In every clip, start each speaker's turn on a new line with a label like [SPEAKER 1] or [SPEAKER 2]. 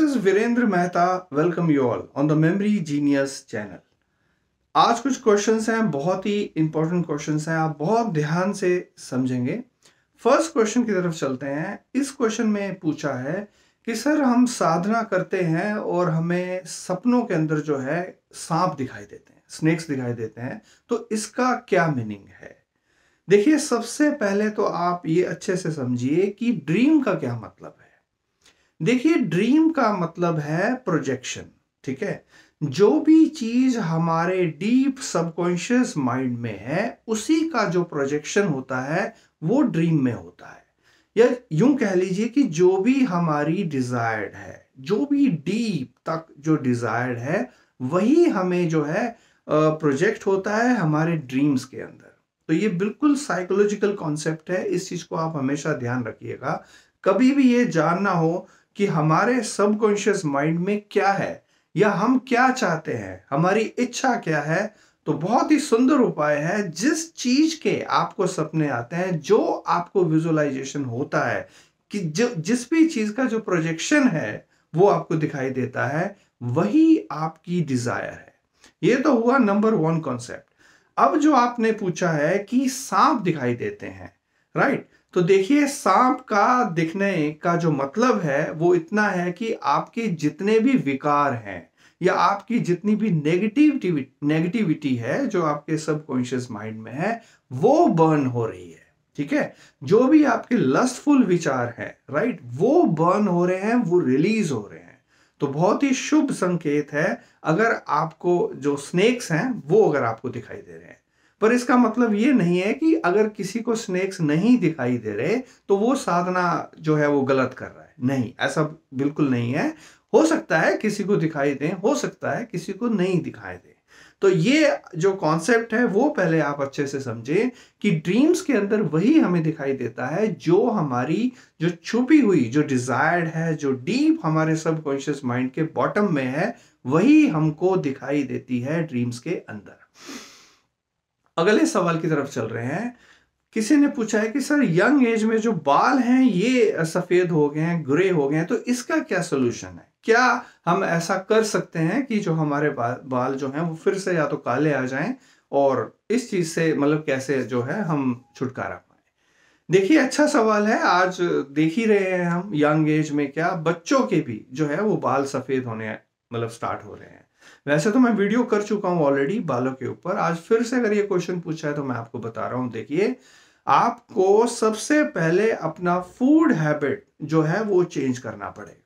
[SPEAKER 1] This is Virendra Mehta welcome you all on the memory genius channel आज कुछ questions हैं बहुत ही इंपॉर्टेंट क्वेश्चंस हैं आप बहुत ध्यान से समझेंगे फर्स्ट क्वेश्चन की तरफ चलते हैं इस क्वेश्चन में पूछा है कि सर हम साधना करते हैं और हमें सपनों के अंदर जो है सांप दिखाई देते हैं स्नेक्स दिखाई देते हैं तो इसका क्या मीनिंग है देखिए सबसे पहले तो आप ये अच्छे से समझिए कि ड्रीम का क्या मतलब है देखिए ड्रीम का मतलब है प्रोजेक्शन ठीक है जो भी चीज हमारे डीप सबकॉन्शियस माइंड में है उसी का जो प्रोजेक्शन होता है वो ड्रीम में होता है या यूं कह लीजिए कि जो भी हमारी डिजायर्ड है जो भी डीप तक जो डिजायर्ड है वही हमें जो है प्रोजेक्ट होता है हमारे ड्रीम्स के अंदर तो ये बिल्कुल साइकोलॉजिकल कॉन्सेप्ट है इस चीज को आप हमेशा ध्यान रखिएगा कभी भी ये जानना हो कि हमारे सबकॉन्शियस माइंड में क्या है या हम क्या चाहते हैं हमारी इच्छा क्या है तो बहुत ही सुंदर उपाय है जिस चीज के आपको सपने आते हैं जो आपको विजुअलाइजेशन होता है कि जो जिस भी चीज का जो प्रोजेक्शन है वो आपको दिखाई देता है वही आपकी डिजायर है ये तो हुआ नंबर वन कॉन्सेप्ट अब जो आपने पूछा है कि सांप दिखाई देते हैं राइट right? तो देखिए सांप का दिखने का जो मतलब है वो इतना है कि आपके जितने भी विकार हैं या आपकी जितनी भी नेगेटिविटी नेगेटिविटी है जो आपके सबकॉन्शियस माइंड में है वो बर्न हो रही है ठीक है जो भी आपके लस्टफुल विचार हैं राइट वो बर्न हो रहे हैं वो रिलीज हो रहे हैं तो बहुत ही शुभ संकेत है अगर आपको जो स्नेक्स हैं वो अगर आपको दिखाई दे रहे हैं पर इसका मतलब ये नहीं है कि अगर किसी को स्नेक्स नहीं दिखाई दे रहे तो वो साधना जो है वो गलत कर रहा है नहीं ऐसा बिल्कुल नहीं है हो सकता है किसी को दिखाई दें हो सकता है किसी को नहीं दिखाई दें तो ये जो कॉन्सेप्ट है वो पहले आप अच्छे से समझें कि ड्रीम्स के अंदर वही हमें दिखाई देता है जो हमारी जो छुपी हुई जो डिजायर्ड है जो डीप हमारे सबकॉन्शियस माइंड के बॉटम में है वही हमको दिखाई देती है ड्रीम्स के अंदर अगले सवाल की तरफ चल रहे हैं किसी ने पूछा है कि सर यंग एज में जो बाल हैं ये सफ़ेद हो गए हैं ग्रे हो गए हैं तो इसका क्या सोल्यूशन है क्या हम ऐसा कर सकते हैं कि जो हमारे बाल जो हैं वो फिर से या तो काले आ जाएं और इस चीज़ से मतलब कैसे जो है हम छुटकारा पाए देखिए अच्छा सवाल है आज देख ही रहे हैं हम यंग एज में क्या बच्चों के भी जो है वो बाल सफ़ेद होने मतलब स्टार्ट हो रहे हैं वैसे तो मैं वीडियो कर चुका हूँ ऑलरेडी बालों के ऊपर आज फिर से अगर ये क्वेश्चन पूछा है तो मैं आपको बता रहा हूँ देखिए आपको सबसे पहले अपना फूड हैबिट जो है वो चेंज करना पड़ेगा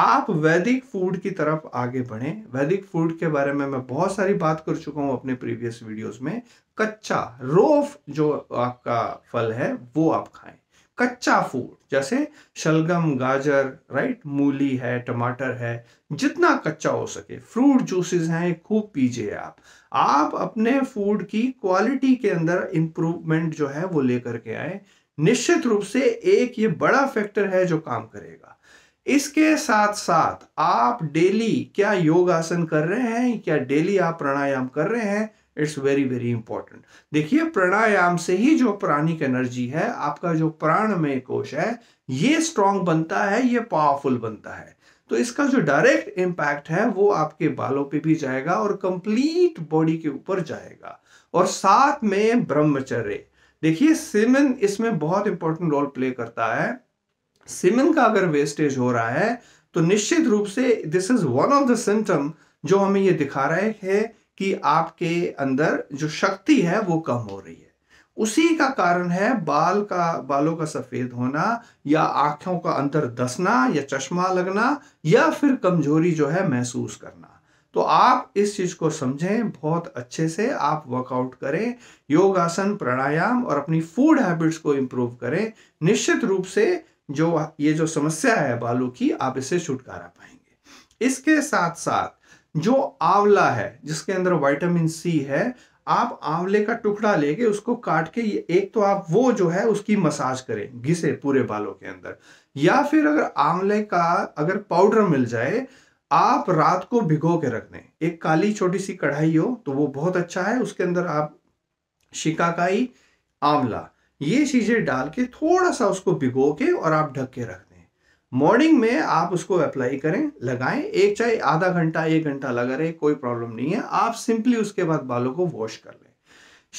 [SPEAKER 1] आप वैदिक फूड की तरफ आगे बढ़े वैदिक फूड के बारे में मैं बहुत सारी बात कर चुका हूं अपने प्रीवियस वीडियोस में कच्चा रोफ जो आपका फल है वो आप खाएं कच्चा फूड जैसे शलगम गाजर राइट मूली है टमाटर है जितना कच्चा हो सके फ्रूट जूसेस हैं खूब पीजिए आप आप अपने फूड की क्वालिटी के अंदर इम्प्रूवमेंट जो है वो लेकर के आए निश्चित रूप से एक ये बड़ा फैक्टर है जो काम करेगा इसके साथ साथ आप डेली क्या योग आसन कर रहे हैं क्या डेली आप प्राणायाम कर रहे हैं इट्स वेरी वेरी इंपॉर्टेंट देखिए प्राणायाम से ही जो प्राणिक एनर्जी है आपका जो प्राणमय कोश है ये स्ट्रांग बनता है ये पावरफुल बनता है तो इसका जो डायरेक्ट इम्पैक्ट है वो आपके बालों पे भी जाएगा और कंप्लीट बॉडी के ऊपर जाएगा और साथ में ब्रह्मचर्य देखिए सिमन इसमें बहुत इंपॉर्टेंट रोल प्ले करता है सिमन का अगर वेस्टेज हो रहा है तो निश्चित रूप से this is one of the symptom जो हमें ये दिखा रहे हैं कि आपके अंदर जो शक्ति है वो कम हो रही है उसी का कारण है बाल का बालों का सफेद होना या आंखों का अंदर दसना या चश्मा लगना या फिर कमजोरी जो है महसूस करना तो आप इस चीज को समझें बहुत अच्छे से आप वर्कआउट करें योगासन प्राणायाम और अपनी फूड हैबिट्स को इम्प्रूव करें निश्चित रूप से जो ये जो समस्या है बालों की आप इससे छुटकारा पाएंगे इसके साथ साथ जो आंवला है जिसके अंदर वाइटामिन सी है आप आंवले का टुकड़ा लेके उसको काट के एक तो आप वो जो है उसकी मसाज करें घिसे पूरे बालों के अंदर या फिर अगर आंवले का अगर पाउडर मिल जाए आप रात को भिगो के रख दें एक काली छोटी सी कढ़ाई हो तो वो बहुत अच्छा है उसके अंदर आप शिकाकाई आंवला ये चीज़ें डाल के थोड़ा सा उसको भिगो के और आप ढक के रख दें मॉर्निंग में आप उसको अप्लाई करें लगाएं एक चाहे आधा घंटा एक घंटा लगा रहे कोई प्रॉब्लम नहीं है आप सिंपली उसके बाद बालों को वॉश कर लें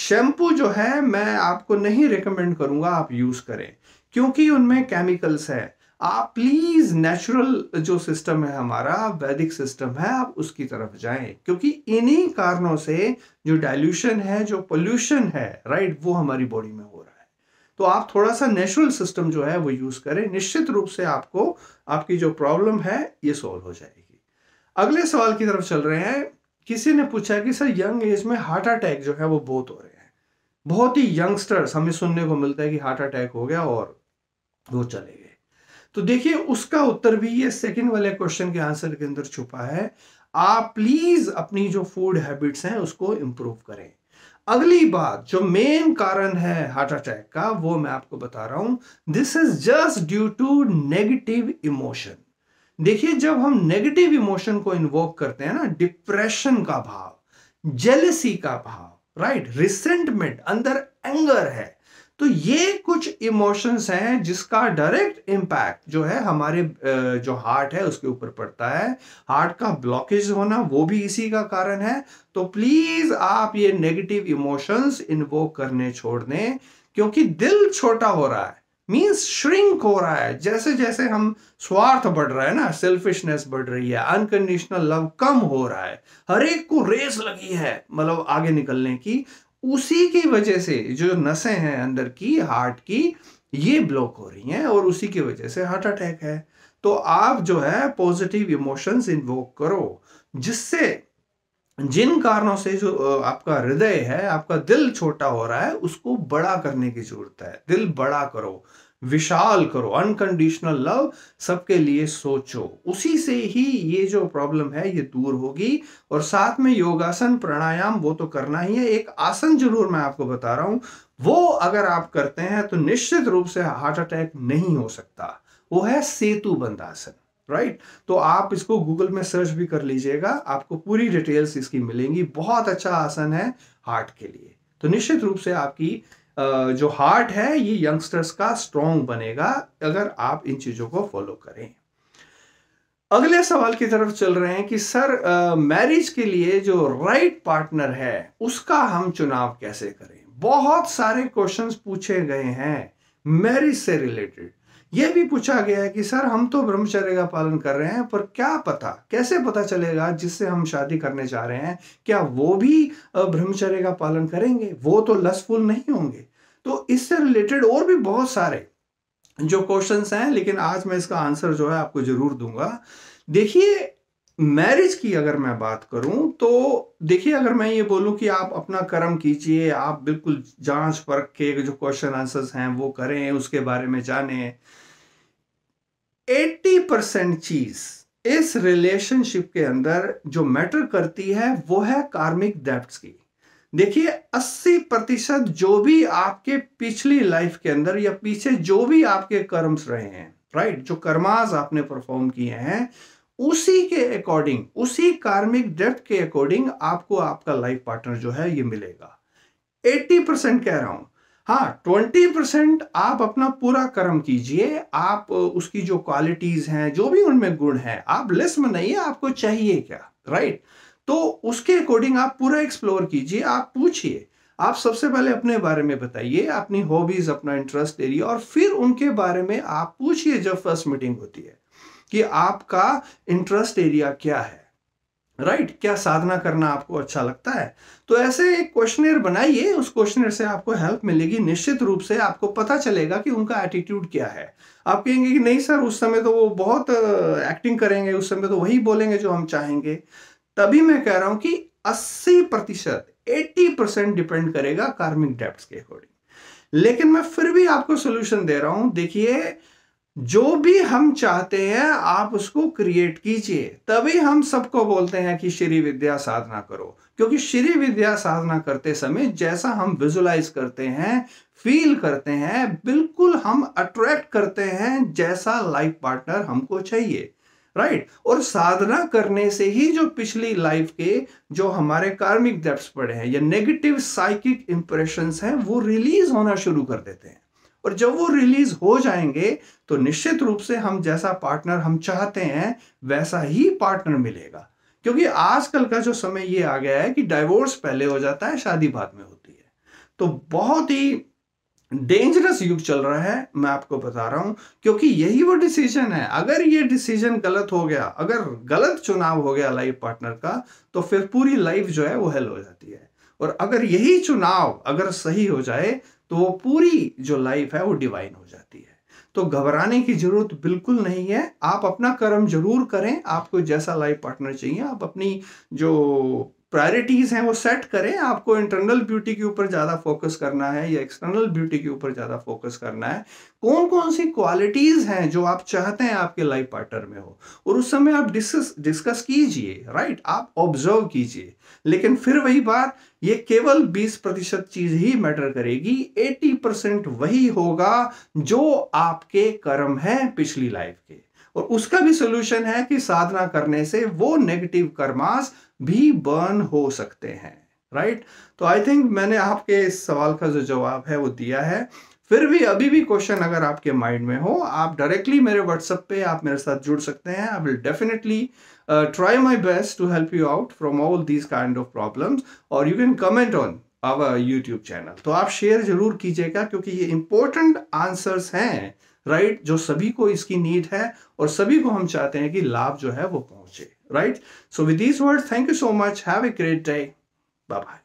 [SPEAKER 1] शैम्पू जो है मैं आपको नहीं रिकमेंड करूंगा आप यूज़ करें क्योंकि उनमें केमिकल्स है आप प्लीज़ नेचुरल जो सिस्टम है हमारा वैदिक सिस्टम है आप उसकी तरफ जाएं क्योंकि इन्हीं कारणों से जो डाइल्यूशन है जो पोल्यूशन है राइट वो हमारी बॉडी में हो तो आप थोड़ा सा नेचुरल सिस्टम जो है वो यूज़ करें निश्चित रूप से आपको आपकी जो प्रॉब्लम है ये सॉल्व हो जाएगी अगले सवाल की तरफ चल रहे हैं किसी ने पूछा कि सर यंग एज में हार्ट अटैक जो है वो बहुत हो रहे हैं बहुत ही यंगस्टर्स हमें सुनने को मिलता है कि हार्ट अटैक हो गया और वो चले गए तो देखिए उसका उत्तर भी ये सेकंड वाले क्वेश्चन के आंसर के अंदर छुपा है आप प्लीज अपनी जो फूड हैबिट्स हैं उसको इम्प्रूव करें अगली बात जो मेन कारण है हार्ट अटैक का वो मैं आपको बता रहा हूं this is just due to negative emotion देखिए जब हम नेगेटिव इमोशन को इन्वोक करते हैं ना डिप्रेशन का भाव जेलसी का भाव राइट रिसेंटमेंट अंदर एंगर है तो ये कुछ इमोशंस हैं जिसका डायरेक्ट इम्पैक्ट जो है हमारे जो हार्ट है उसके ऊपर पड़ता है हार्ट का ब्लॉकेज होना वो भी इसी का कारण है तो प्लीज़ आप ये नेगेटिव इमोशंस इन्वो करने छोड़ दें क्योंकि दिल छोटा हो रहा है मीन्स श्रिंक हो रहा है जैसे जैसे हम स्वार्थ बढ़ रहा है ना सेल्फिशनेस बढ़ रही है अनकंडीशनल लव कम हो रहा है हर एक को रेस लगी है मतलब आगे निकलने की उसी की वजह से जो नसें हैं अंदर की हार्ट की ये ब्लॉक हो रही हैं और उसी की वजह से हार्ट अटैक है तो आप जो है पॉजिटिव इमोशंस इन्वोक करो जिससे जिन कारणों से जो आपका हृदय है आपका दिल छोटा हो रहा है उसको बड़ा करने की जरूरत है दिल बड़ा करो विशाल करो अनकंडीशनल लव सबके लिए सोचो उसी से ही ये जो प्रॉब्लम है ये दूर होगी और साथ में योगासन प्राणायाम वो तो करना ही है एक आसन जरूर मैं आपको बता रहा हूं वो अगर आप करते हैं तो निश्चित रूप से हार्ट अटैक नहीं हो सकता वो है सेतु बंद आसन राइट right? तो आप इसको गूगल में सर्च भी कर लीजिएगा आपको पूरी डिटेल्स इसकी मिलेंगी बहुत अच्छा आसन है हार्ट के लिए तो निश्चित रूप से आपकी जो हार्ट है ये यंगस्टर्स का स्ट्रॉन्ग बनेगा अगर आप इन चीज़ों को फॉलो करें अगले सवाल की तरफ चल रहे हैं कि सर मैरिज के लिए जो राइट पार्टनर है उसका हम चुनाव कैसे करें बहुत सारे क्वेश्चंस पूछे गए हैं मैरिज से रिलेटेड यह भी पूछा गया है कि सर हम तो ब्रह्मचर्य का पालन कर रहे हैं पर क्या पता कैसे पता चलेगा जिससे हम शादी करने जा रहे हैं क्या वो भी ब्रह्मचर्य का पालन करेंगे वो तो लसफुल नहीं होंगे तो इससे रिलेटेड और भी बहुत सारे जो क्वेश्चंस हैं लेकिन आज मैं इसका आंसर जो है आपको जरूर दूंगा देखिए मैरिज की अगर मैं बात करूं तो देखिए अगर मैं ये बोलूं कि आप अपना कर्म कीजिए आप बिल्कुल जांच परख के जो क्वेश्चन आंसर्स हैं वो करें उसके बारे में जानें एट्टी परसेंट चीज इस रिलेशनशिप के अंदर जो मैटर करती है वो है कार्मिक डेप्ट की देखिए 80 प्रतिशत जो भी आपके पिछली लाइफ के अंदर या पीछे जो भी आपके कर्म्स रहे हैं राइट जो कर्माज आपने परफॉर्म किए हैं उसी के अकॉर्डिंग उसी कार्मिक डेप्थ के अकॉर्डिंग आपको आपका लाइफ पार्टनर जो है ये मिलेगा 80 परसेंट कह रहा हूं हाँ ट्वेंटी परसेंट आप अपना पूरा कर्म कीजिए आप उसकी जो क्वालिटीज हैं जो भी उनमें गुण हैं आप लिस्ट में नहीं है आपको चाहिए क्या राइट तो उसके अकॉर्डिंग आप पूरा एक्सप्लोर कीजिए आप पूछिए आप सबसे पहले अपने बारे में बताइए अपनी हॉबीज अपना इंटरेस्ट दे और फिर उनके बारे में आप पूछिए जब फर्स्ट मीटिंग होती है कि आपका इंटरेस्ट एरिया क्या है राइट right? क्या साधना करना आपको अच्छा लगता है तो ऐसे एक क्वेश्चनर बनाइए उस क्वेश्चनर से आपको हेल्प मिलेगी निश्चित रूप से आपको पता चलेगा कि उनका एटीट्यूड क्या है आप कहेंगे कि नहीं सर उस समय तो वो बहुत एक्टिंग करेंगे उस समय तो वही बोलेंगे जो हम चाहेंगे तभी मैं कह रहा हूं कि अस्सी प्रतिशत एट्टी परसेंट डिपेंड करेगा कार्मिक डेप्ट के अकॉर्डिंग लेकिन मैं फिर भी आपको सोल्यूशन दे रहा हूं देखिए जो भी हम चाहते हैं आप उसको क्रिएट कीजिए तभी हम सबको बोलते हैं कि श्री विद्या साधना करो क्योंकि श्री विद्या साधना करते समय जैसा हम विजुलाइज करते हैं फील करते हैं बिल्कुल हम अट्रैक्ट करते हैं जैसा लाइफ पार्टनर हमको चाहिए राइट right? और साधना करने से ही जो पिछली लाइफ के जो हमारे कार्मिक डेप्स पड़े हैं या नेगेटिव साइकिक इंप्रेशंस हैं वो रिलीज होना शुरू कर देते हैं और जब वो रिलीज हो जाएंगे तो निश्चित रूप से हम जैसा पार्टनर हम चाहते हैं वैसा ही पार्टनर मिलेगा क्योंकि आजकल का जो समय ये आ गया है कि डाइवोर्स पहले हो जाता है शादी बाद में होती है तो बहुत ही डेंजरस युग चल रहा है मैं आपको बता रहा हूं क्योंकि यही वो डिसीजन है अगर ये डिसीजन गलत हो गया अगर गलत चुनाव हो गया लाइफ पार्टनर का तो फिर पूरी लाइफ जो है वो हेल हो जाती है और अगर यही चुनाव अगर सही हो जाए तो वो पूरी जो लाइफ है वो डिवाइन हो जाती है तो घबराने की जरूरत बिल्कुल नहीं है आप अपना कर्म जरूर करें आपको जैसा लाइफ पार्टनर चाहिए आप अपनी जो प्रायोरिटीज हैं वो सेट करें आपको इंटरनल ब्यूटी के ऊपर ज़्यादा फोकस करना है या एक्सटर्नल ब्यूटी के ऊपर ज़्यादा फोकस करना है कौन कौन सी क्वालिटीज़ हैं जो आप चाहते हैं आपके लाइफ पार्टनर में हो और उस समय आप डिस्कस डिस्कस कीजिए राइट आप ऑब्जर्व कीजिए लेकिन फिर वही बात ये केवल 20 प्रतिशत चीज़ ही मैटर करेगी 80 परसेंट वही होगा जो आपके कर्म है पिछली लाइफ के और उसका भी सोल्यूशन है कि साधना करने से वो नेगेटिव कर्मास भी बर्न हो सकते हैं राइट तो आई थिंक मैंने आपके इस सवाल का जो जवाब है वो दिया है फिर भी अभी भी क्वेश्चन अगर आपके माइंड में हो आप डायरेक्टली मेरे व्हाट्सएप पे आप मेरे साथ जुड़ सकते हैं I will definitely try my best to help you out from all these kind of problems और you can comment on our YouTube channel तो आप शेयर जरूर कीजिएगा क्योंकि ये इंपॉर्टेंट आंसर्स हैं राइट जो सभी को इसकी नीड है और सभी को हम चाहते हैं कि लाभ जो है वो पहुंचे right so with these word thank you so much have a great day bye